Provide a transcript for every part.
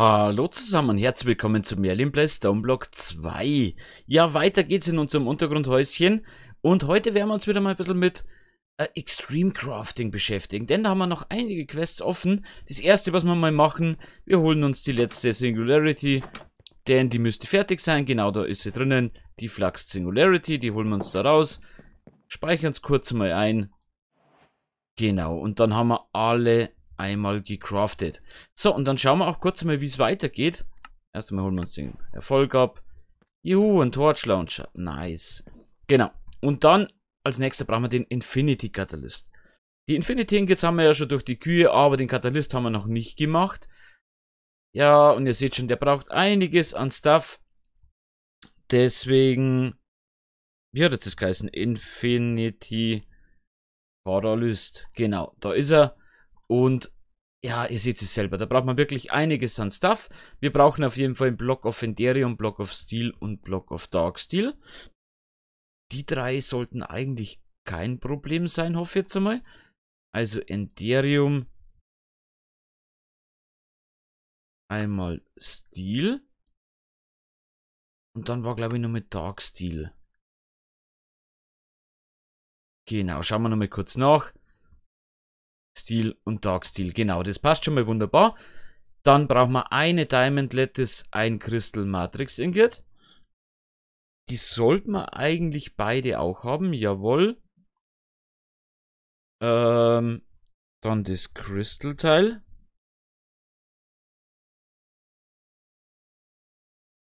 Hallo zusammen herzlich willkommen zu Merlin Play Stoneblock 2. Ja, weiter geht's in unserem Untergrundhäuschen und heute werden wir uns wieder mal ein bisschen mit äh, Extreme Crafting beschäftigen, denn da haben wir noch einige Quests offen. Das erste, was wir mal machen, wir holen uns die letzte Singularity, denn die müsste fertig sein, genau da ist sie drinnen, die Flux Singularity, die holen wir uns da raus, speichern es kurz mal ein. Genau, und dann haben wir alle einmal gecraftet. So, und dann schauen wir auch kurz mal, wie es weitergeht. Erstmal holen wir uns den Erfolg ab. Juhu, ein Torch Launcher. Nice. Genau. Und dann, als nächster brauchen wir den Infinity Catalyst. Die Infinity Ingots haben wir ja schon durch die Kühe, aber den Katalyst haben wir noch nicht gemacht. Ja, und ihr seht schon, der braucht einiges an Stuff. Deswegen, wie hat das geheißen? Infinity Catalyst. Genau, da ist er. Und ja, ihr seht es selber, da braucht man wirklich einiges an Stuff. Wir brauchen auf jeden Fall einen Block of Enderium, Block of Steel und Block of Dark Steel. Die drei sollten eigentlich kein Problem sein, hoffe ich jetzt einmal. Also Enderium. Einmal Steel. Und dann war, glaube ich, nur mit Dark Steel. Genau, schauen wir nochmal kurz nach. Steel und Dark Steel. Genau, das passt schon mal wunderbar. Dann brauchen wir eine Diamond Lettuce, ein Crystal Matrix Ingot. Die sollten wir eigentlich beide auch haben, jawohl. Ähm, dann das Crystal Teil.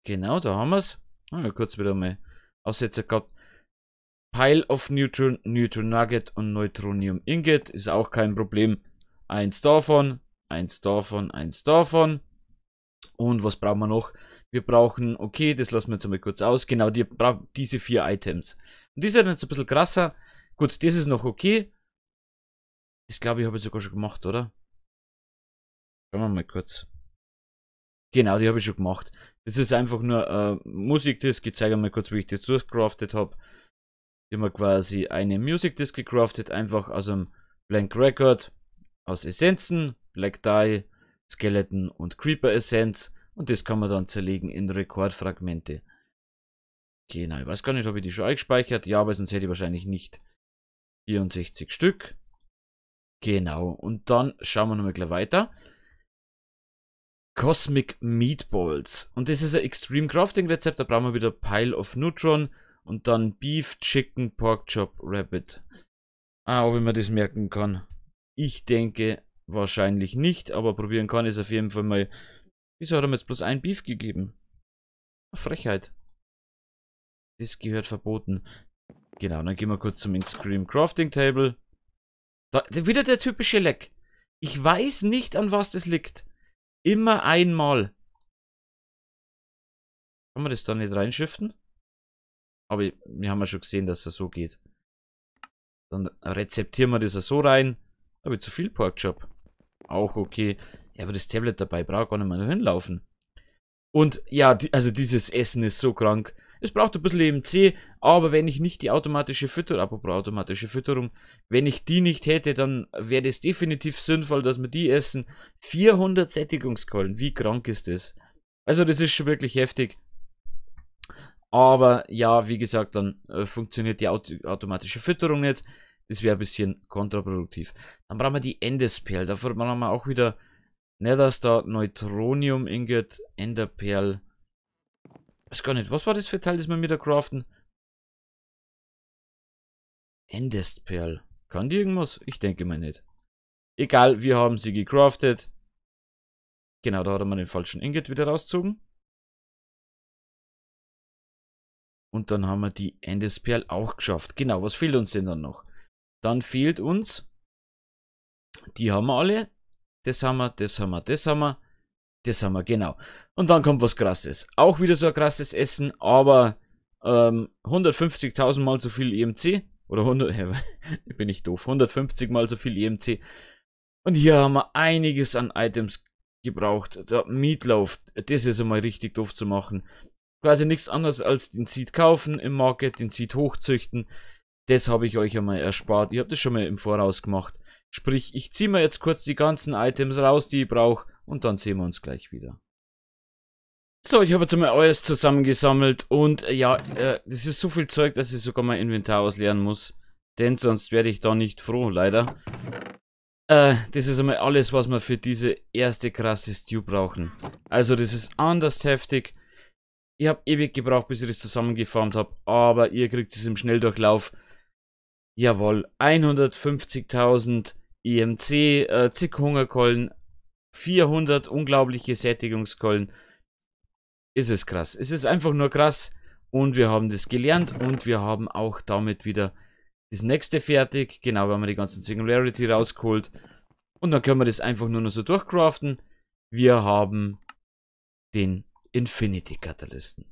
Genau, da haben wir es. Haben ah, wir kurz wieder mal Aussetzer gehabt. Pile of Neutron, Neutron Nugget und Neutronium Ingot. Ist auch kein Problem. Eins davon, eins davon, eins davon. Und was brauchen wir noch? Wir brauchen, okay, das lassen wir jetzt mal kurz aus. Genau, die, diese vier Items. Und die sind jetzt ein bisschen krasser. Gut, das ist noch okay. Das glaube ich, habe ich sogar schon gemacht, oder? Schauen wir mal kurz. Genau, die habe ich schon gemacht. Das ist einfach nur äh, Musik, das gezeigt mal kurz, wie ich das durchcraftet habe immer quasi eine Music Disc gecraftet, einfach aus einem Blank Record, aus Essenzen, Black Dye, Skeleton und Creeper Essenz und das kann man dann zerlegen in Rekordfragmente. Genau, ich weiß gar nicht, ob ich die schon eingespeichert. Ja, aber sonst hätte ich wahrscheinlich nicht 64 Stück. Genau, und dann schauen wir nochmal gleich weiter. Cosmic Meatballs. Und das ist ein Extreme Crafting Rezept, da brauchen wir wieder Pile of Neutron. Und dann Beef, Chicken, Pork Chop, Rabbit. Ah, ob ich mir das merken kann. Ich denke wahrscheinlich nicht, aber probieren kann ich es auf jeden Fall mal. Wieso hat er mir jetzt bloß ein Beef gegeben? Frechheit. Das gehört verboten. Genau, dann gehen wir kurz zum Extreme Crafting Table. Da, wieder der typische Leck. Ich weiß nicht, an was das liegt. Immer einmal. Kann man das da nicht reinschiften? Aber wir haben ja schon gesehen, dass er so geht. Dann rezeptieren wir das so rein. habe ich zu viel Porkchop. Auch okay. Ja, aber das Tablet dabei braucht gar nicht mehr hinlaufen. Und ja, die, also dieses Essen ist so krank. Es braucht ein bisschen EMC, aber wenn ich nicht die automatische Fütterung, apropos automatische Fütterung, wenn ich die nicht hätte, dann wäre es definitiv sinnvoll, dass wir die essen. 400 Sättigungskollen, wie krank ist das? Also das ist schon wirklich heftig. Aber ja, wie gesagt, dann äh, funktioniert die Auto automatische Fütterung nicht. Das wäre ein bisschen kontraproduktiv. Dann brauchen wir die Endesperl. Dafür brauchen wir auch wieder Netherstar, Neutronium Ingot, Enderperl. Weiß gar nicht, was war das für Teil, das wir mit der craften? Endesperl. Kann die irgendwas? Ich denke mal nicht. Egal, wir haben sie gecraftet. Genau, da hat man den falschen Ingot wieder rausgezogen. Und dann haben wir die Endesperl auch geschafft. Genau, was fehlt uns denn dann noch? Dann fehlt uns, die haben wir alle. Das haben wir, das haben wir, das haben wir. Das haben wir, genau. Und dann kommt was Krasses. Auch wieder so ein krasses Essen, aber ähm, 150.000 mal so viel EMC. Oder 100, äh, bin ich doof, 150 mal so viel EMC. Und hier haben wir einiges an Items gebraucht. Der Meatloaf, das ist einmal richtig doof zu machen quasi nichts anderes als den Seed kaufen im Market, den Seed hochzüchten. Das habe ich euch einmal erspart. Ihr habt das schon mal im Voraus gemacht. Sprich, ich ziehe mir jetzt kurz die ganzen Items raus, die ich brauche, und dann sehen wir uns gleich wieder. So, ich habe jetzt einmal alles zusammengesammelt und äh, ja, äh, das ist so viel Zeug, dass ich sogar mein Inventar ausleeren muss. Denn sonst werde ich da nicht froh, leider. Äh, das ist einmal alles, was wir für diese erste krasse Stew brauchen. Also das ist anders heftig. Ich habe ewig gebraucht, bis ich das zusammengefarmt habe, aber ihr kriegt es im Schnelldurchlauf. Jawohl, 150.000 EMC, äh, zig Hungerkollen, 400 unglaubliche Sättigungskollen. Ist es krass. Es ist einfach nur krass und wir haben das gelernt und wir haben auch damit wieder das nächste fertig. Genau, wir haben die ganzen Singularity rausgeholt und dann können wir das einfach nur noch so durchcraften. Wir haben den Infinity Katalysten.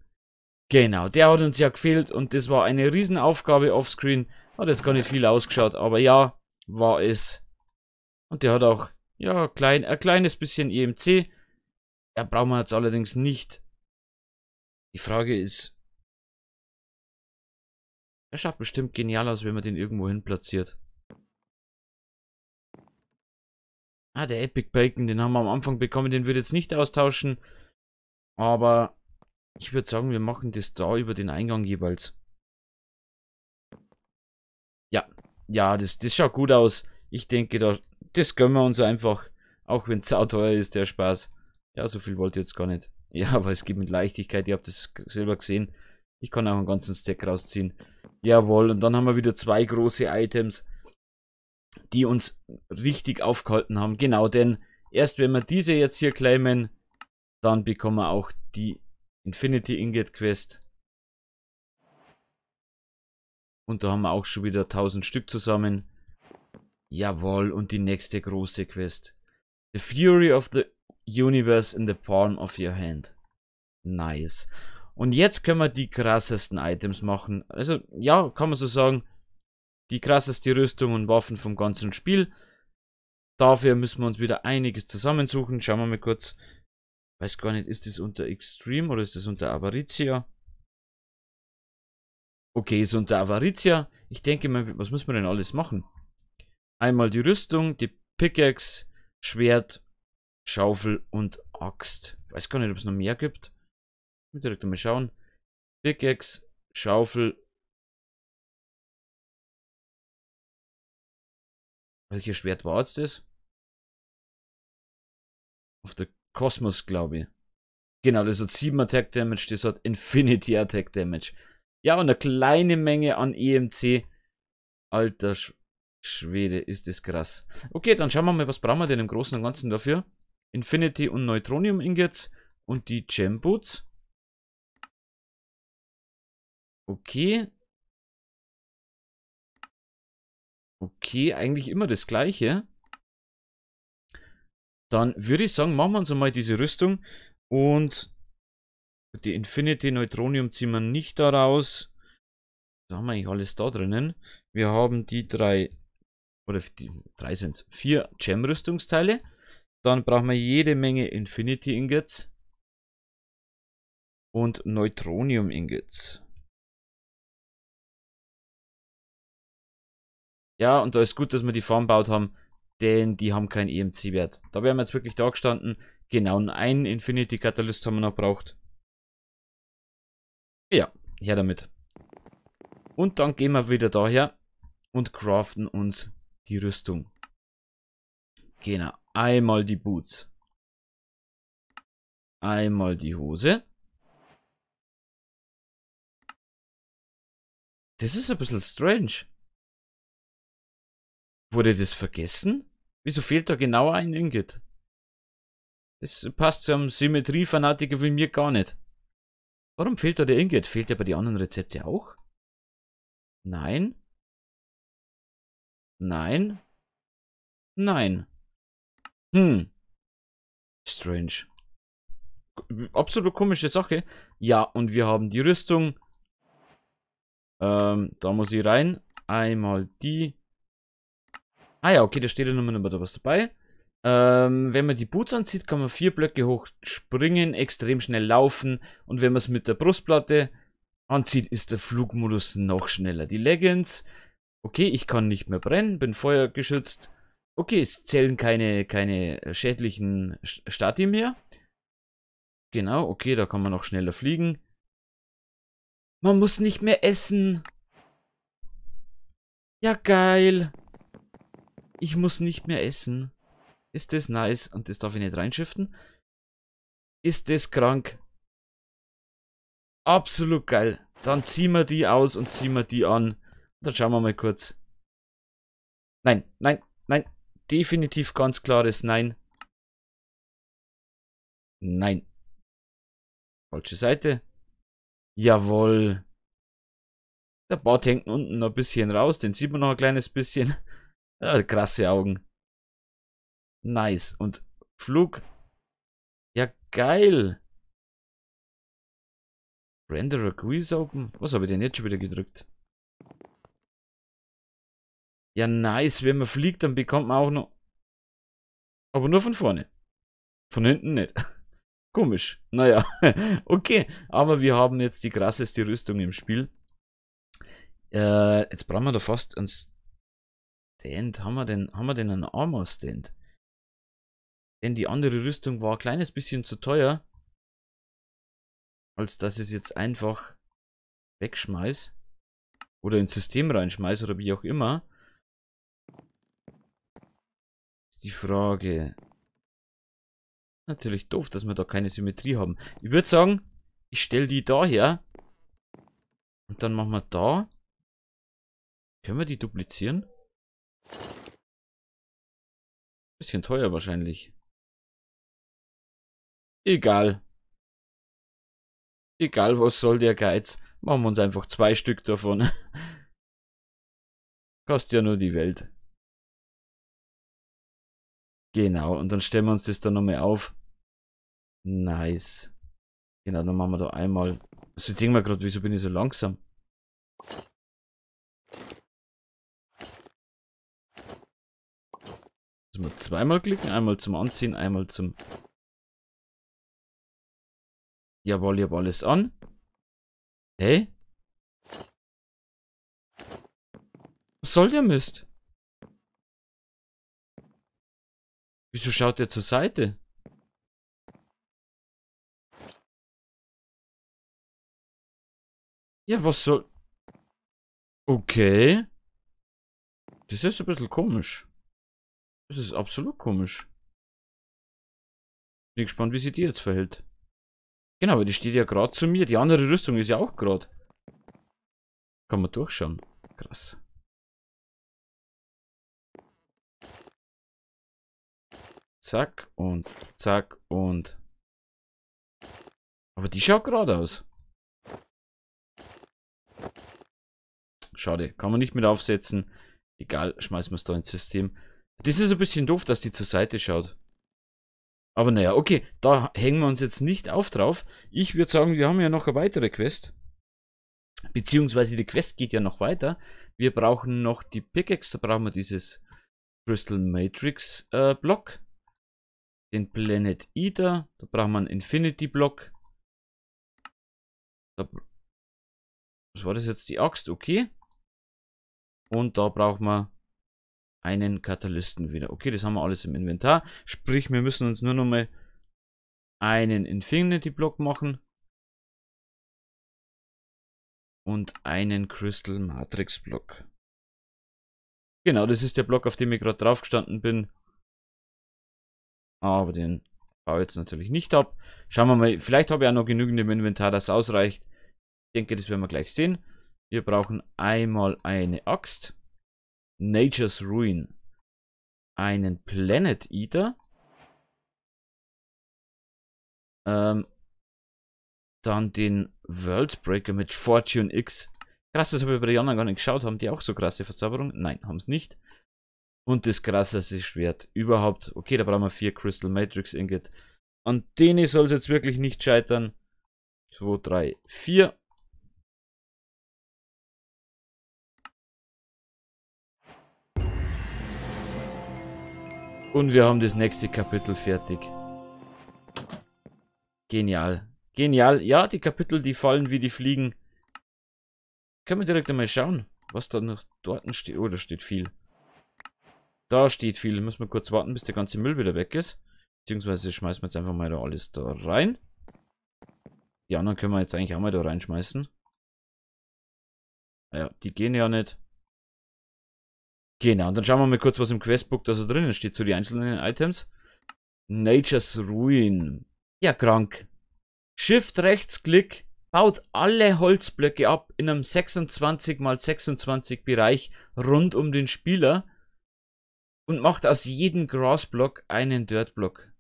Genau, der hat uns ja gefehlt und das war eine Riesenaufgabe offscreen. Hat jetzt gar nicht viel ausgeschaut, aber ja, war es. Und der hat auch, ja, klein, ein kleines bisschen EMC. Er braucht man jetzt allerdings nicht. Die Frage ist, er schaut bestimmt genial aus, wenn man den irgendwo hin platziert. Ah, der Epic Bacon, den haben wir am Anfang bekommen, den würde ich jetzt nicht austauschen. Aber ich würde sagen, wir machen das da über den Eingang jeweils. Ja, ja, das, das schaut gut aus. Ich denke, da, das gönnen wir uns einfach. Auch wenn es sauteuer ist, der Spaß. Ja, so viel wollte ich jetzt gar nicht. Ja, aber es geht mit Leichtigkeit. Ihr habt das selber gesehen. Ich kann auch einen ganzen Stack rausziehen. Jawohl, und dann haben wir wieder zwei große Items, die uns richtig aufgehalten haben. Genau, denn erst wenn wir diese jetzt hier claimen, dann bekommen wir auch die Infinity Ingot Quest. Und da haben wir auch schon wieder 1000 Stück zusammen. Jawohl, und die nächste große Quest. The Fury of the Universe in the Palm of Your Hand. Nice. Und jetzt können wir die krassesten Items machen. Also, ja, kann man so sagen, die krasseste Rüstung und Waffen vom ganzen Spiel. Dafür müssen wir uns wieder einiges zusammensuchen. Schauen wir mal kurz. Weiß gar nicht, ist das unter Extreme oder ist das unter Avarizia? Okay, ist unter Avarizia. Ich denke mal, was muss man denn alles machen? Einmal die Rüstung, die Pickaxe, Schwert, Schaufel und Axt. Ich weiß gar nicht, ob es noch mehr gibt. Ich direkt mal schauen. Pickaxe, Schaufel. Welches Schwert war jetzt das? Auf der Kosmos, glaube ich. Genau, das hat 7 Attack Damage, das hat Infinity Attack Damage. Ja, und eine kleine Menge an EMC. Alter Sch Schwede, ist das krass. Okay, dann schauen wir mal, was brauchen wir denn im Großen und Ganzen dafür? Infinity und Neutronium Ingots und die Gem Boots. Okay. Okay, eigentlich immer das gleiche. Dann würde ich sagen, machen wir uns einmal diese Rüstung. Und die Infinity Neutronium ziehen wir nicht daraus. Da haben wir eigentlich alles da drinnen. Wir haben die drei, oder die drei sind es, vier Gem-Rüstungsteile. Dann brauchen wir jede Menge Infinity Ingots und Neutronium Ingots. Ja, und da ist gut, dass wir die Farm baut haben, denn die haben keinen EMC-Wert. Da wären wir jetzt wirklich da gestanden. Genau einen Infinity-Katalyst haben wir noch braucht. Ja, her damit. Und dann gehen wir wieder daher und craften uns die Rüstung. Genau, einmal die Boots. Einmal die Hose. Das ist ein bisschen strange. Wurde das vergessen? Wieso fehlt da genau ein Ingot? Das passt zu einem Symmetriefanatiker wie mir gar nicht. Warum fehlt da der Ingot? Fehlt der bei den anderen Rezepte auch? Nein. Nein. Nein. Hm. Strange. Absolut komische Sache. Ja, und wir haben die Rüstung. Ähm, da muss ich rein. Einmal die. Ah ja, okay, da steht ja nochmal was dabei. Ähm, wenn man die Boots anzieht, kann man vier Blöcke hoch springen, extrem schnell laufen und wenn man es mit der Brustplatte anzieht, ist der Flugmodus noch schneller. Die Leggings, okay, ich kann nicht mehr brennen, bin feuergeschützt. Okay, es zählen keine, keine schädlichen Stati mehr. Genau, okay, da kann man noch schneller fliegen. Man muss nicht mehr essen. Ja, geil. Ich muss nicht mehr essen. Ist das nice? Und das darf ich nicht reinschiften. Ist das krank? Absolut geil. Dann ziehen wir die aus und ziehen wir die an. dann schauen wir mal kurz. Nein, nein, nein. Definitiv ganz klares Nein. Nein. Falsche Seite. Jawohl. Der Bart hängt unten noch ein bisschen raus. Den sieht man noch ein kleines bisschen. Ja, krasse Augen. Nice. Und Flug. Ja, geil. Renderer Quiz Open. Was habe ich denn jetzt schon wieder gedrückt? Ja, nice. Wenn man fliegt, dann bekommt man auch noch... Aber nur von vorne. Von hinten nicht. Komisch. Naja, okay. Aber wir haben jetzt die krasseste Rüstung im Spiel. Äh, jetzt brauchen wir da fast einen Stand? Haben wir denn, haben wir denn einen Armor-Stand? Denn die andere Rüstung war ein kleines bisschen zu teuer. Als dass ich es jetzt einfach wegschmeiß. Oder ins System reinschmeiß oder wie auch immer. Ist Die Frage. Natürlich doof, dass wir da keine Symmetrie haben. Ich würde sagen, ich stelle die da her. Und dann machen wir da. Können wir die duplizieren? Bisschen teuer wahrscheinlich. Egal. Egal, was soll der Geiz. Machen wir uns einfach zwei Stück davon. Kostet ja nur die Welt. Genau, und dann stellen wir uns das dann nochmal auf. Nice. Genau, dann machen wir da einmal. Also ich denke mal gerade, wieso bin ich so langsam? Müssen wir zweimal klicken, einmal zum Anziehen, einmal zum... Jawohl, ich habe alles an. Hey? Was soll der Mist? Wieso schaut der zur Seite? Ja, was soll... Okay. Das ist ein bisschen komisch. Das ist absolut komisch. Bin gespannt, wie sie die jetzt verhält. Genau, aber die steht ja gerade zu mir. Die andere Rüstung ist ja auch gerade. Kann man durchschauen. Krass. Zack und zack und. Aber die schaut gerade aus. Schade, kann man nicht mit aufsetzen. Egal, schmeißen wir es da ins System. Das ist ein bisschen doof, dass die zur Seite schaut. Aber naja, okay, da hängen wir uns jetzt nicht auf drauf. Ich würde sagen, wir haben ja noch eine weitere Quest. Beziehungsweise die Quest geht ja noch weiter. Wir brauchen noch die Pickaxe, da brauchen wir dieses Crystal Matrix äh, Block. Den Planet Eater, da brauchen wir einen Infinity Block. Da, was war das jetzt? Die Axt, okay. Und da brauchen wir einen Katalysten wieder. Okay, das haben wir alles im Inventar. Sprich, wir müssen uns nur noch mal einen Infinity-Block machen. Und einen Crystal Matrix Block. Genau, das ist der Block, auf dem ich gerade drauf gestanden bin. Aber den baue ich jetzt natürlich nicht ab. Schauen wir mal, vielleicht habe ich auch noch genügend im Inventar, das ausreicht. Ich denke, das werden wir gleich sehen. Wir brauchen einmal eine Axt. Nature's Ruin. Einen Planet Eater. Ähm, dann den Worldbreaker mit Fortune X. Krass, das habe ich bei den anderen gar nicht geschaut. Haben die auch so krasse Verzauberung? Nein, haben es nicht. Und das krasseste Schwert überhaupt. Okay, da brauchen wir vier Crystal Matrix Ingot. An denen soll es jetzt wirklich nicht scheitern. 2, 3, 4. Und wir haben das nächste Kapitel fertig. Genial. Genial. Ja, die Kapitel, die fallen wie die Fliegen. Können wir direkt einmal schauen, was da noch dort steht. Oh, da steht viel. Da steht viel. Müssen wir kurz warten, bis der ganze Müll wieder weg ist. Beziehungsweise schmeißen wir jetzt einfach mal da alles da rein. Die anderen können wir jetzt eigentlich auch mal da reinschmeißen. Ja, die gehen ja nicht. Genau, und dann schauen wir mal kurz, was im Questbook da so drinnen steht zu die einzelnen Items. Nature's Ruin. Ja, krank. Shift Rechtsklick baut alle Holzblöcke ab in einem 26 mal 26 Bereich rund um den Spieler und macht aus jedem Grassblock einen Dirtblock.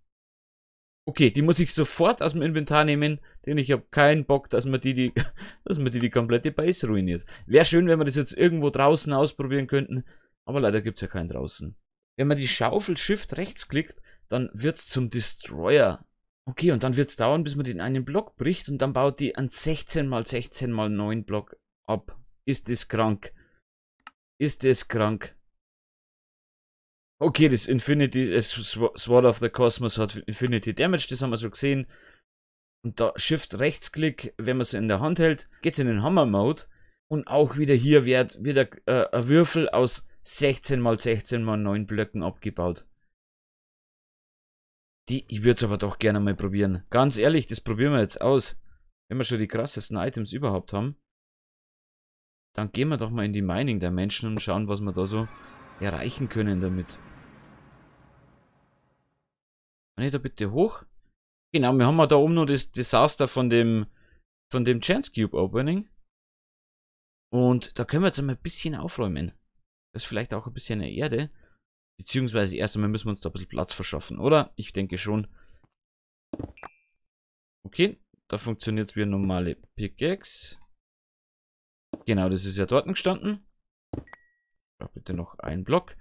Okay, die muss ich sofort aus dem Inventar nehmen, denn ich habe keinen Bock, dass man die, die, dass man die, die komplette Base ruiniert. Wäre schön, wenn wir das jetzt irgendwo draußen ausprobieren könnten. Aber leider gibt es ja keinen draußen. Wenn man die Schaufel Shift rechts klickt, dann wird es zum Destroyer. Okay, und dann wird es dauern, bis man den einen Block bricht und dann baut die einen 16x16x9 Block ab. Ist das krank? Ist das krank? Okay, das Infinity, das Sword of the Cosmos hat Infinity Damage, das haben wir schon gesehen. Und da Shift-Rechtsklick, wenn man es in der Hand hält, geht es in den Hammer-Mode. Und auch wieder hier wird wieder äh, ein Würfel aus 16 mal 16 mal 9 Blöcken abgebaut. Die, ich würde es aber doch gerne mal probieren. Ganz ehrlich, das probieren wir jetzt aus. Wenn wir schon die krassesten Items überhaupt haben, dann gehen wir doch mal in die Mining der Menschen und schauen, was wir da so erreichen können damit. Kann ich da bitte hoch? Genau, wir haben ja da oben noch das Desaster von dem, von dem Chance Cube Opening. Und da können wir jetzt mal ein bisschen aufräumen ist vielleicht auch ein bisschen eine Erde. Beziehungsweise erst einmal müssen wir uns da ein bisschen Platz verschaffen, oder? Ich denke schon. Okay, da funktioniert es wie eine normale Pickaxe. Genau, das ist ja dort gestanden. Da bitte noch einen Block.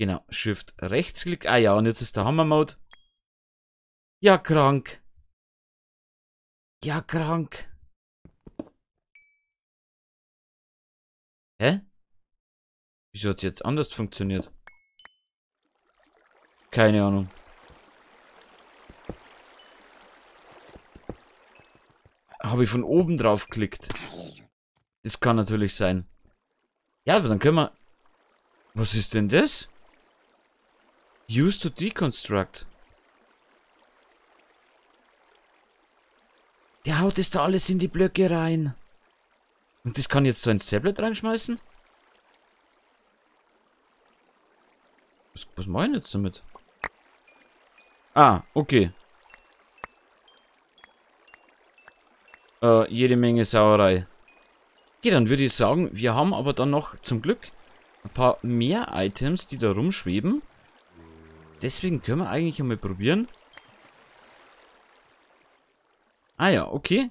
Genau, Shift Rechtsklick. Ah ja, und jetzt ist der Hammer-Mode. Ja, krank. Ja, krank. Hä? Wieso hat es jetzt anders funktioniert? Keine Ahnung. Habe ich von oben drauf geklickt? Das kann natürlich sein. Ja, aber dann können wir... Was ist denn das? Use to deconstruct. Der haut es da alles in die Blöcke rein. Und das kann jetzt so ein Tablet reinschmeißen? Was, was meinen jetzt damit? Ah, okay. Äh, jede Menge Sauerei. Okay, dann würde ich sagen, wir haben aber dann noch zum Glück ein paar mehr Items, die da rumschweben. Deswegen können wir eigentlich einmal probieren. Ah ja, okay.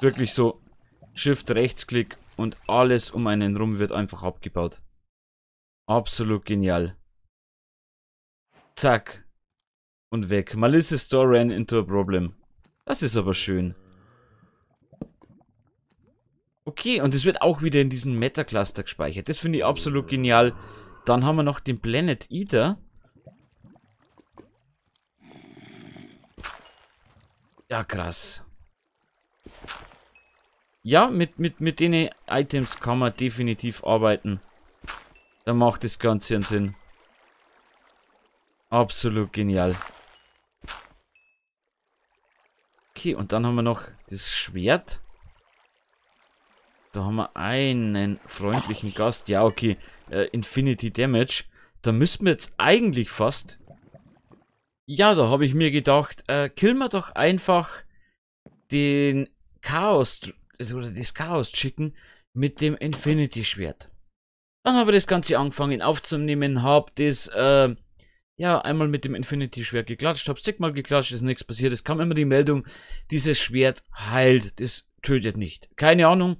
Wirklich so Shift, Rechtsklick und alles um einen rum wird einfach abgebaut. Absolut genial. Zack. Und weg. Malice Store ran into a problem. Das ist aber schön. Okay, und es wird auch wieder in diesen Meta-Cluster gespeichert. Das finde ich absolut genial. Dann haben wir noch den Planet Eater. Ja, krass. Ja, mit, mit, mit den Items kann man definitiv arbeiten. Da macht das Ganze einen Sinn. Absolut genial. Okay, und dann haben wir noch das Schwert. Da haben wir einen freundlichen Gast. Ja, okay. Äh, Infinity Damage. Da müssten wir jetzt eigentlich fast... Ja, da habe ich mir gedacht, äh, killen wir doch einfach den Chaos, Oder das Chaos schicken mit dem Infinity Schwert. Dann habe ich das Ganze angefangen aufzunehmen, habe das, äh, ja, einmal mit dem Infinity-Schwert geklatscht, habe sechsmal geklatscht, ist nichts passiert. Es kam immer die Meldung, dieses Schwert heilt, das tötet nicht. Keine Ahnung.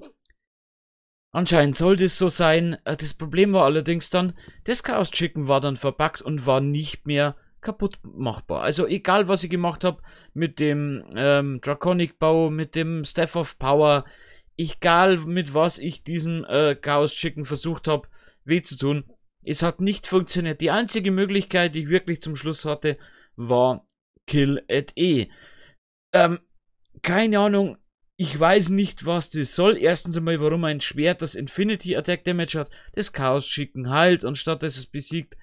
Anscheinend soll das so sein. Äh, das Problem war allerdings dann, das Chaos Chicken war dann verpackt und war nicht mehr kaputt machbar. Also egal, was ich gemacht habe, mit dem ähm, Draconic Bau, mit dem Staff of Power, egal mit was ich diesem äh, Chaos Chicken versucht habe, weh zu tun, es hat nicht funktioniert. Die einzige Möglichkeit, die ich wirklich zum Schluss hatte, war Kill at E. Ähm, keine Ahnung, ich weiß nicht, was das soll. Erstens einmal, warum ein Schwert, das Infinity Attack Damage hat, das Chaos Chicken heilt und statt dass es besiegt.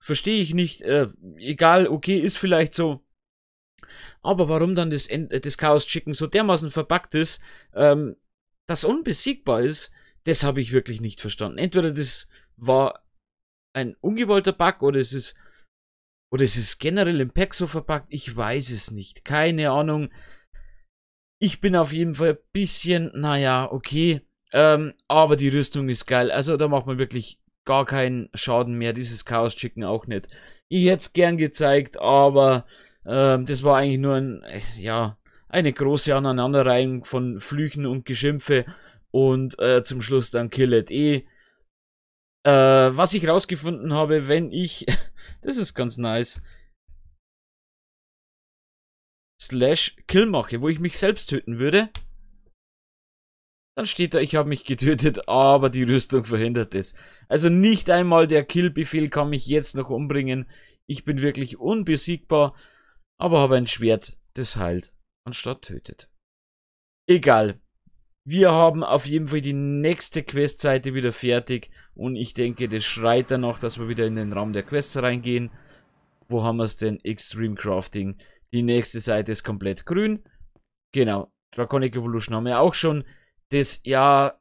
Verstehe ich nicht. Äh, egal, okay, ist vielleicht so. Aber warum dann das, äh, das Chaos Chicken so dermaßen verpackt ist, ähm, das unbesiegbar ist, das habe ich wirklich nicht verstanden. Entweder das war ein ungewollter Bug oder es ist oder es ist generell im Pack so verpackt, ich weiß es nicht. Keine Ahnung. Ich bin auf jeden Fall ein bisschen, naja, okay. Ähm, aber die Rüstung ist geil. Also da macht man wirklich gar keinen Schaden mehr. Dieses Chaos Chicken auch nicht. Ich hätte es gern gezeigt, aber ähm, das war eigentlich nur ein, äh, ja, eine große Aneinanderreihung von Flüchen und Geschimpfe und äh, zum Schluss dann Kill It E. Äh, was ich rausgefunden habe, wenn ich, das ist ganz nice, slash Kill mache, wo ich mich selbst töten würde, dann steht da, ich habe mich getötet, aber die Rüstung verhindert es. Also nicht einmal der Kill-Befehl kann mich jetzt noch umbringen. Ich bin wirklich unbesiegbar, aber habe ein Schwert, das heilt anstatt tötet. Egal. Wir haben auf jeden Fall die nächste Questseite wieder fertig und ich denke, das schreit danach, dass wir wieder in den Raum der Quests reingehen. Wo haben wir es denn? Extreme Crafting. Die nächste Seite ist komplett grün. Genau. Draconic Evolution haben wir auch schon. Das, ja,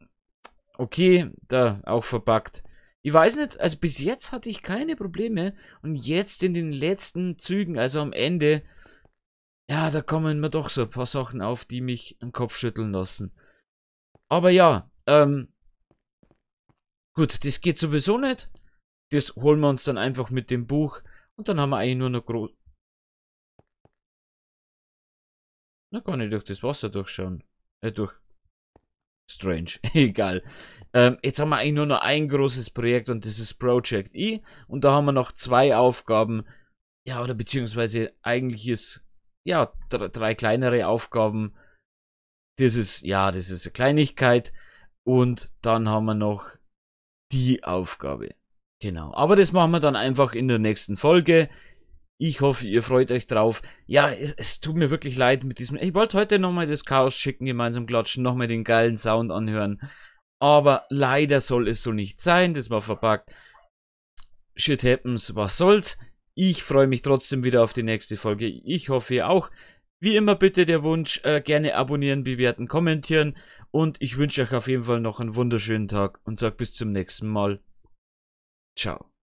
okay, da auch verpackt. Ich weiß nicht, also bis jetzt hatte ich keine Probleme und jetzt in den letzten Zügen, also am Ende, ja, da kommen mir doch so ein paar Sachen auf, die mich im Kopf schütteln lassen. Aber ja, ähm, gut, das geht sowieso nicht. Das holen wir uns dann einfach mit dem Buch. Und dann haben wir eigentlich nur noch groß... Na, kann ich durch das Wasser durchschauen. Äh, durch. Strange. Egal. Ähm, jetzt haben wir eigentlich nur noch ein großes Projekt und das ist Project E. Und da haben wir noch zwei Aufgaben. Ja, oder beziehungsweise eigentlich ist ja, drei kleinere Aufgaben. Das ist, ja, das ist eine Kleinigkeit. Und dann haben wir noch die Aufgabe. Genau. Aber das machen wir dann einfach in der nächsten Folge. Ich hoffe, ihr freut euch drauf. Ja, es, es tut mir wirklich leid mit diesem. Ich wollte heute nochmal das Chaos schicken, gemeinsam klatschen, nochmal den geilen Sound anhören. Aber leider soll es so nicht sein. Das war verpackt. Shit happens, was soll's. Ich freue mich trotzdem wieder auf die nächste Folge. Ich hoffe ihr auch. Wie immer bitte der Wunsch, äh, gerne abonnieren, bewerten, kommentieren. Und ich wünsche euch auf jeden Fall noch einen wunderschönen Tag und sage bis zum nächsten Mal. Ciao.